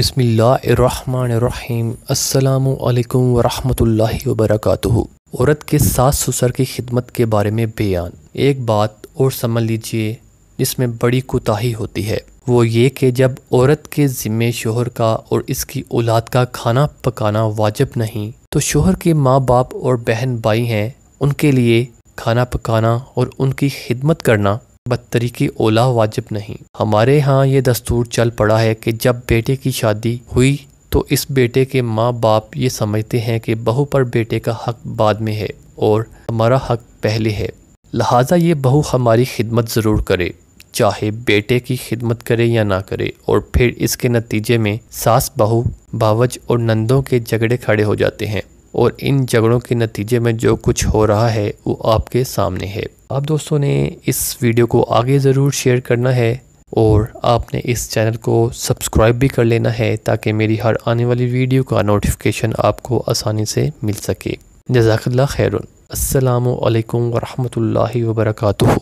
बिसमीम् अल्लाम वरहमल वबरक औरत के सास ससुर की खिदमत के बारे में बयान एक बात और समझ लीजिए जिसमें बड़ी कोताही होती है वो ये कि जब औरत के ज़िम्मे शोहर का और इसकी औलाद का खाना पकाना वाजिब नहीं तो शोहर के माँ बाप और बहन भाई हैं उनके लिए खाना पकाना और उनकी खिदमत करना बदतरीकी ओला वाजिब नहीं हमारे यहाँ ये दस्तूर चल पड़ा है कि जब बेटे की शादी हुई तो इस बेटे के माँ बाप ये समझते हैं कि बहू पर बेटे का हक बाद में है और हमारा हक पहले है लिहाजा ये बहू हमारी खिदमत ज़रूर करे चाहे बेटे की खिदमत करे या ना करे और फिर इसके नतीजे में सास बहू बावज और नंदों के झगड़े खड़े हो जाते हैं और इन झगड़ों के नतीजे में जो कुछ हो रहा है वो आपके सामने है आप दोस्तों ने इस वीडियो को आगे ज़रूर शेयर करना है और आपने इस चैनल को सब्सक्राइब भी कर लेना है ताकि मेरी हर आने वाली वीडियो का नोटिफिकेशन आपको आसानी से मिल सके जजाकल्ला खैर असलकम वरहमल वर्का